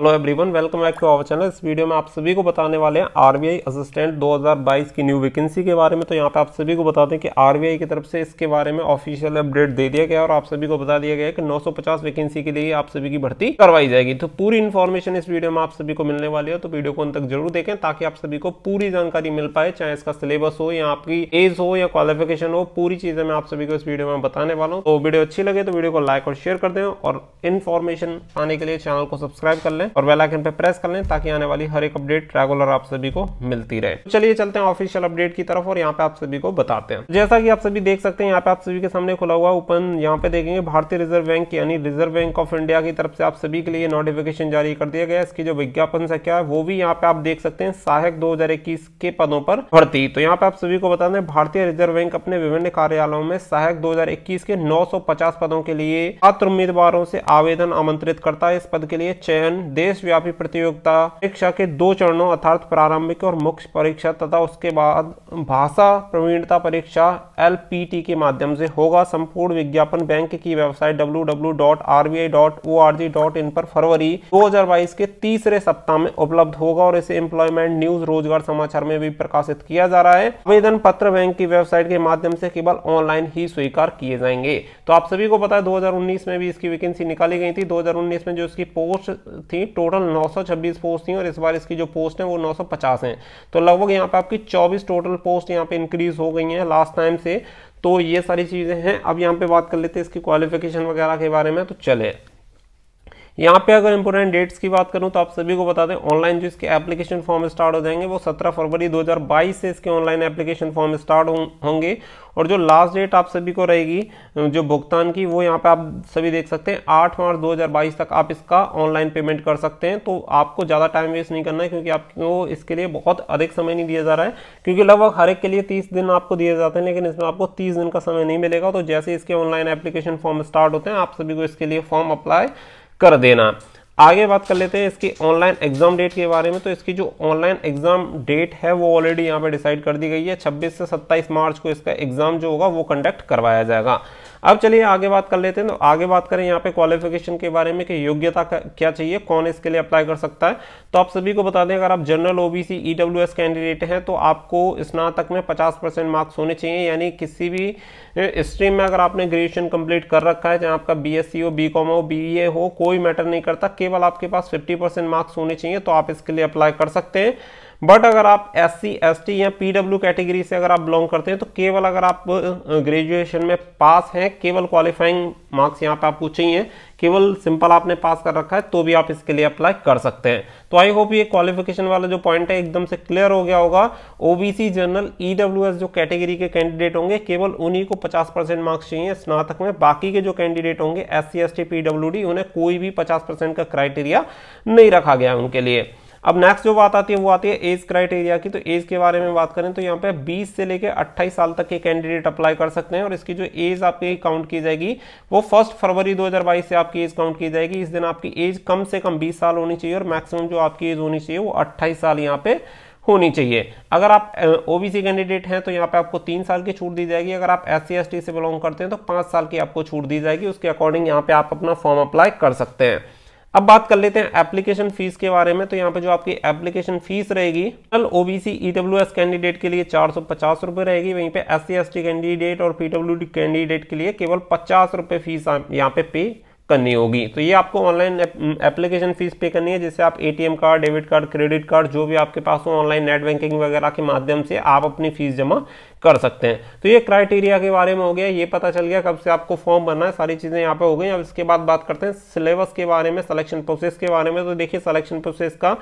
hello everyone welcome back to our channel इस video में आप सभी को बताने वाले हैं आरबीआई असिस्टेंट 2022 की न्यू वैकेंसी के बारे में तो यहाँ पे आप सभी को बता दें कि आरबीआई की तरफ से इसके बारे में ऑफिशियल अपडेट दे दिया गया और आप सभी को बता दिया गया है कि 950 वैकेंसी के लिए आप सभी की भर्ती करवाई जाएगी तो पूरी इन्फॉर्मेशन इस वीडियो में आप सभी को मिलने वाली है तो वीडियो को अंत तक जरूर देखें ताकि आप सभी को पूरी जानकारी मिल पाए चाहे इसका सिलेबस हो या आपकी एज हो या क्वालिफिकेशन हो पूरी चीजें मैं आप सभी को इस वीडियो में बताने वाला हूँ तो वीडियो अच्छी लगे तो वीडियो को लाइक और शेयर कर दें और इन्फॉर्मेशन आने के लिए चैनल को सब्सक्राइब कर लें है और बेल आइकन पे प्रेस कर लें ताकि आने वाली हर एक अपडेट रेगुलर आप सभी को मिलती रहे तो चलिए चलते हैं ऑफिशियल अपडेट की तरफ और यहाँ पे आप सभी को बताते हैं जैसा की आप सभी देख सकते हैं यहाँ पे आप सभी के सामने खुला हुआ ओपन यहाँ पे देखेंगे भारतीय रिजर्व बैंक यानी रिजर्व बैंक ऑफ इंडिया की तरफ से आप सभी के लिए नोटिफिकेशन जारी कर दिया गया इसकी जो विज्ञापन संख्या है वो भी यहाँ पे आप देख सकते हैं सहायक दो के पदों पर भर्ती तो यहाँ पे आप सभी को बता दें भारतीय रिजर्व बैंक अपने विभिन्न कार्यालयों में सहायक 2021 के 950 पदों के लिए पात्र उम्मीदवारों से आवेदन आमंत्रित करता है इस पद के लिए चयन देशव्यापी प्रतियोगिता परीक्षा के दो चरणों अर्थात प्रारंभिक और मुख्य परीक्षा तथा उसके बाद भाषा प्रवीणता परीक्षा एल के माध्यम से होगा संपूर्ण विज्ञापन बैंक की वेबसाइट डब्ल्यू पर फरवरी 2022 के तीसरे सप्ताह में उपलब्ध होगा और इसे एम्प्लॉयमेंट न्यूज रोजगार समाचार में भी प्रकाशित किया जा रहा है आवेदन पत्र बैंक की वेबसाइट के माध्यम से केवल ऑनलाइन ही स्वीकार किए जाएंगे तो आप सभी को पता है 2019 में भी इसकी वैकेंसी निकाली गई थी 2019 में जो इसकी पोस्ट थी टोटल 926 पोस्ट थी और इस बार इसकी जो पोस्ट है वो 950 हैं तो लगभग यहाँ पे आपकी 24 टोटल पोस्ट यहाँ पे इंक्रीज हो गई हैं लास्ट टाइम से तो ये सारी चीज़ें हैं अब यहाँ पे बात कर लेते हैं इसकी क्वालिफिकेशन वगैरह के बारे में तो चले यहाँ पे अगर इंपॉर्टेंट डेट्स की बात करूँ तो आप सभी को बता दें ऑनलाइन जो इसके एप्लीकेशन फॉर्म स्टार्ट हो जाएंगे वो 17 फरवरी 2022 से इसके ऑनलाइन एप्लीकेशन फॉर्म स्टार्ट होंगे और जो लास्ट डेट आप सभी को रहेगी जो भुगतान की वो यहाँ पे आप सभी देख सकते हैं 8 मार्च 2022 तक आप इसका ऑनलाइन पेमेंट कर सकते हैं तो आपको ज़्यादा टाइम वेस्ट नहीं करना है क्योंकि आपको इसके लिए बहुत अधिक समय नहीं दिया जा रहा है क्योंकि लगभग हर एक के लिए तीस दिन आपको दिए जाते हैं लेकिन इसमें आपको तीस दिन का समय नहीं मिलेगा तो जैसे इसके ऑनलाइन एप्लीकेशन फॉर्म स्टार्ट होते हैं आप सभी को इसके लिए फॉर्म अप्लाई कर देना आगे बात कर लेते हैं इसकी ऑनलाइन एग्जाम डेट के बारे में तो इसकी जो ऑनलाइन एग्जाम डेट है वो ऑलरेडी यहाँ पे डिसाइड कर दी गई है 26 से 27 मार्च को इसका एग्जाम जो होगा वो कंडक्ट करवाया जाएगा अब चलिए आगे बात कर लेते हैं तो आगे बात करें यहाँ पे क्वालिफिकेशन के बारे में कि योग्यता क्या चाहिए कौन इसके लिए अप्लाई कर सकता है तो आप सभी को बता दें अगर आप जनरल ओबीसी ईडब्ल्यूएस कैंडिडेट हैं तो आपको स्नातक में 50 परसेंट मार्क्स होने चाहिए यानी किसी भी स्ट्रीम में अगर आपने ग्रेजुएशन कंप्लीट कर रखा है चाहे आपका बीएससी हो बी हो बी e हो कोई मैटर नहीं करता केवल आपके पास फिफ्टी परसेंट मार्क्स होने चाहिए तो आप इसके लिए अप्लाई कर सकते हैं बट अगर आप एस सी एस टी या पी कैटेगरी से अगर आप बिलोंग करते हैं तो केवल अगर आप ग्रेजुएशन में पास हैं केवल क्वालिफाइंग मार्क्स यहाँ पे आपको चाहिए केवल सिंपल आपने पास कर रखा है तो भी आप इसके लिए अप्लाई कर सकते हैं तो आई होप ये क्वालिफिकेशन वाला जो पॉइंट है एकदम से क्लियर हो गया होगा ओबीसी जनरल ईडब्ल्यूएस जो कैटेगरी के कैंडिडेट होंगे केवल उन्हीं को 50 परसेंट मार्क्स चाहिए स्नातक में बाकी के जो कैंडिडेट होंगे एस सी एस उन्हें कोई भी पचास परसेंट का क्राइटेरिया नहीं रखा गया उनके लिए अब नेक्स्ट जो बात आती है वो आती है एज क्राइटेरिया की तो एज के बारे में बात करें तो यहाँ पे 20 से लेकर 28 साल तक के कैंडिडेट अप्लाई कर सकते हैं और इसकी जो एज आपकी काउंट की जाएगी वो फर्स्ट फरवरी 2022 से आपकी एज काउंट की जाएगी इस दिन आपकी एज कम से कम बीस साल होनी चाहिए और मैक्सिमम जो आपकी एज होनी चाहिए वो अट्ठाईस साल यहाँ पे होनी चाहिए अगर आप ओबीसी कैंडिडेट हैं तो यहाँ पे आपको तीन साल की छूट दी जाएगी अगर आप एस सी से बिलोंग करते हैं तो पाँच साल की आपको छूट दी जाएगी उसके अकॉर्डिंग यहाँ पे आप अपना फॉर्म अप्लाई कर सकते हैं अब बात कर लेते हैं एप्लीकेशन फीस के बारे में तो यहाँ पे जो आपकी एप्लीकेशन फीस रहेगी टोटल ओबीसी ईडब्ल्यूएस कैंडिडेट के लिए चार सौ पचास रुपए रहेगी वहीं पे एस सी कैंडिडेट और पीडब्ल्यूडी कैंडिडेट के लिए केवल पचास रुपए फीस यहाँ पे पे करनी होगी तो ये आपको ऑनलाइन एप्लीकेशन फीस पे करनी है जैसे आप ATM card debit card credit card जो भी आपके पास हो ऑनलाइन नेट बैंकिंग वगैरह के माध्यम से आप अपनी फीस जमा कर सकते हैं तो ये क्राइटेरिया के बारे में हो गया ये पता चल गया कब से आपको फॉर्म भरना है सारी चीज़ें यहाँ पे हो गई अब इसके बाद बात करते हैं सिलेबस के बारे में सिलेक्शन प्रोसेस के बारे में तो देखिए सिलेक्शन प्रोसेस का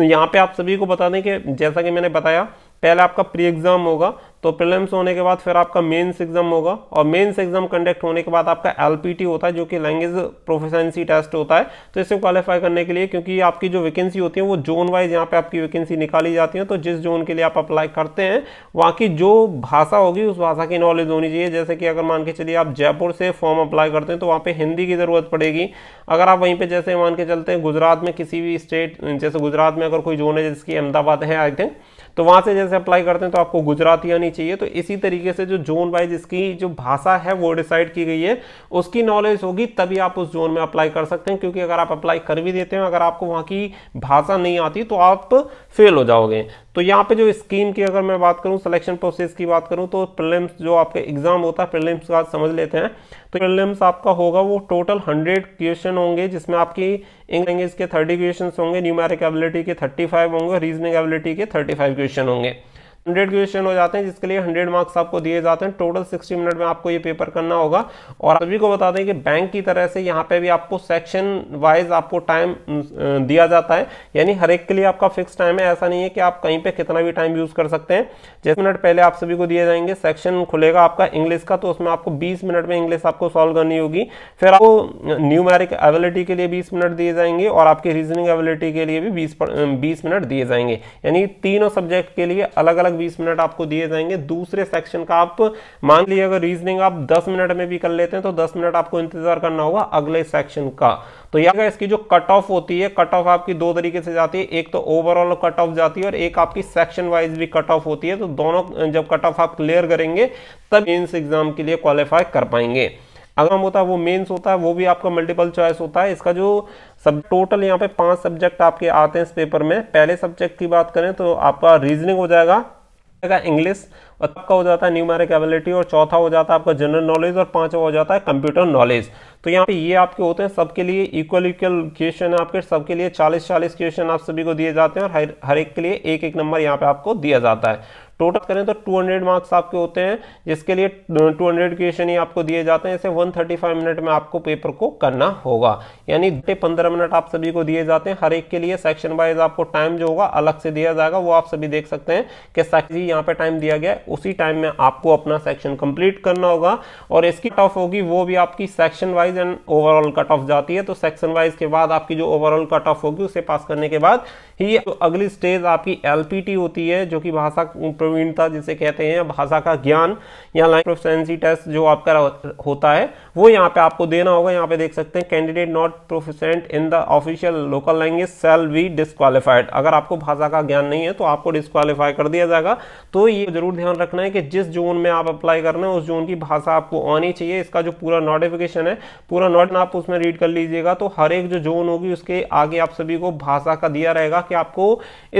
यहाँ पे आप सभी को बता दें कि जैसा कि मैंने बताया पहले आपका प्री एग्ज़ाम होगा तो प्रिलिम्स होने के बाद फिर आपका मेंस एग्जाम होगा और मेंस एग्जाम कंडक्ट होने के बाद आपका एलपीटी होता है जो कि लैंग्वेज प्रोफेसेंसी टेस्ट होता है तो इसे क्वालिफाई करने के लिए क्योंकि आपकी जो वैकेंसी होती है वो जोन वाइज यहाँ पे आपकी वैकेंसी निकाली जाती है तो जिस जोन के लिए आप अप्लाई करते हैं वहाँ की जो भाषा होगी उस भाषा की नॉलेज होनी चाहिए जैसे कि अगर मान के चलिए आप जयपुर से फॉर्म अप्लाई करते हैं तो वहाँ पर हिंदी की ज़रूरत पड़ेगी अगर आप वहीं पर जैसे मान के चलते हैं गुजरात में किसी भी स्टेट जैसे गुजरात में अगर कोई जोन है जिसकी अहमदाबाद है आई थिंक तो वहाँ से जैसे अप्लाई करते हैं तो आपको गुजराती आनी चाहिए तो इसी तरीके से जो जोन वाइज इसकी जो भाषा है वो डिसाइड की गई है उसकी नॉलेज होगी तभी आप उस जोन में अप्लाई कर सकते हैं क्योंकि अगर आप अप्लाई कर भी देते हो अगर आपको वहाँ की भाषा नहीं आती तो आप फेल हो जाओगे तो यहाँ पे जो स्कीम की अगर मैं बात करूँ सिलेक्शन प्रोसेस की बात करूँ तो प्रिलिम्स जो आपके एग्जाम होता है प्रिलिम्स का समझ लेते हैं तो प्रिलिम्स आपका होगा वो टोटल हंड्रेड क्वेश्चन होंगे जिसमें आपकी इंग्लिश के थर्टी क्वेश्चन होंगे न्यूमेरिक एबिलिटी के थर्टी फाइव होंगे रीजनिंग एबिलिटी के थर्टी फाइव क्वेश्चन होंगे हंड्रेड क्वेश्चन हो जाते हैं जिसके लिए हंड्रेड मार्क्स आपको दिए जाते हैं टोटल सिक्सटी मिनट में आपको ये पेपर करना होगा और सभी को बता दें कि बैंक की तरह से यहाँ पे भी आपको सेक्शन वाइज आपको टाइम दिया जाता है यानी हर एक के लिए आपका फिक्स टाइम है ऐसा नहीं है कि आप कहीं पर कितना भी टाइम यूज़ कर सकते हैं जैसे मिनट पहले आप सभी को दिए जाएंगे सेक्शन खुलेगा आपका इंग्लिश का तो उसमें आपको बीस मिनट में इंग्लिश आपको सॉल्व करनी होगी फिर आपको न्यूमेरिक एबिलिटी के लिए बीस मिनट दिए जाएंगे और आपकी रीजनिंग एबिलिटी के लिए भी बीस बीस मिनट दिए जाएंगे यानी तीनों सब्जेक्ट के लिए अलग अलग अलग 20 मिनट आपको दिए जाएंगे दूसरे सेक्शन का आप मान लीजिए अगर रीजनिंग आप 10 मिनट में भी कर लेते हैं तो 10 मिनट आपको इंतजार करना होगा अगले सेक्शन का तो यहाँ इसकी जो कट ऑफ होती है कट ऑफ आपकी दो तरीके से जाती है एक तो ओवरऑल कट ऑफ जाती है और एक आपकी सेक्शन वाइज भी कट ऑफ होती है तो दोनों जब कट ऑफ आप क्लियर करेंगे तब मेन्स एग्जाम के लिए क्वालिफाई कर पाएंगे अगर हम होता है वो मेंस होता है वो भी आपका मल्टीपल चॉइस होता है इसका जो सब टोटल यहाँ पे पांच सब्जेक्ट आपके आते हैं इस पेपर में पहले सब्जेक्ट की बात करें तो आपका रीजनिंग हो जाएगा इंग्लिश आपका हो जाता है न्यूमेरिक एबिलिटी और चौथा हो जाता है आपका जनरल नॉलेज और पांचवा हो जाता है कंप्यूटर नॉलेज तो यहाँ पे ये आपके होते हैं सबके लिए इक्वल इक्वल क्वेश्चन आपके सबके लिए 40 40 क्वेश्चन आप सभी को दिए जाते हैं और हर एक के लिए एक एक नंबर यहाँ पे आपको दिया जाता है टोटल करें तो 200 मार्क्स आपके होते हैं जिसके लिए 200 क्वेश्चन ही आपको दिए जाते हैं इसे 135 मिनट में आपको पेपर को करना होगा यानी पंद्रह मिनट आप सभी को दिए जाते हैं हर एक के लिए सेक्शन वाइज आपको टाइम जो होगा अलग से दिया जाएगा वो आप सभी देख सकते हैं कि यहाँ पे टाइम दिया गया है उसी टाइम में आपको अपना सेक्शन कंप्लीट करना होगा और इसकी कट ऑफ होगी वो भी आपकी section wise and overall cut off जाती है तो सेक्शन वाइज के बाद आपकी जो ओवरऑल कट ऑफ होगी उसे पास करने के बाद ही तो अगली स्टेज आपकी एल होती है जो कि भाषा प्रवीणता जिसे कहते हैं भाषा का ज्ञान या लाइन प्रोफिशेंसी टेस्ट जो आपका होता है वो यहाँ पे आपको देना होगा यहाँ पे देख सकते हैं candidate not proficient in the official local language shall be disqualified अगर आपको भाषा का ज्ञान नहीं है तो आपको डिस्कालीफाई कर दिया जाएगा तो ये जरूर ध्यान रखना है कि जिस जोन में आप अप्लाई करना है उस जोन की भाषा आपको आनी चाहिए इसका जो पूरा नोटिफिकेशन है पूरा नोट आप उसमें रीड कर लीजिएगा तो हर एक जो जोन होगी उसके आगे आप सभी को भाषा का दिया रहेगा कि आपको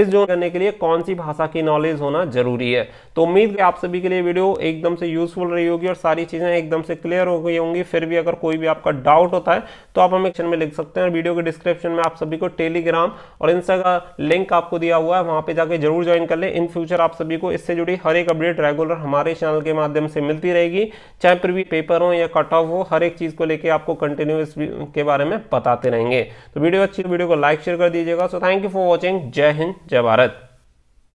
इस जोन करने के लिए कौन सी भाषा की नॉलेज होना जरूरी है तो उम्मीद है आप सभी के लिए वीडियो एकदम से यूजफुल रही होगी और सारी चीज़ें एकदम से क्लियर हो गई होंगी फिर भी अगर कोई भी आपका डाउट होता है तो आप हमें क्वेश्चन में लिख सकते हैं वीडियो के डिस्क्रिप्शन में आप सभी को टेलीग्राम और इंस्टा का लिंक आपको दिया हुआ है वहां पर जाकर जरूर ज्वाइन कर ले इन फ्यूचर आप सभी को इससे जुड़ी हर एक अपडेट अपडेट रेगुलर हमारे चैनल के माध्यम से मिलती रहेगी चाहे फिर भी पेपर हो या कट ऑफ हो हर एक चीज़ को लेकर आपको कंटिन्यूस के बारे में बताते रहेंगे तो वीडियो अच्छी वीडियो को लाइक शेयर कर दीजिएगा so thank you for watching जय हिंद जय भारत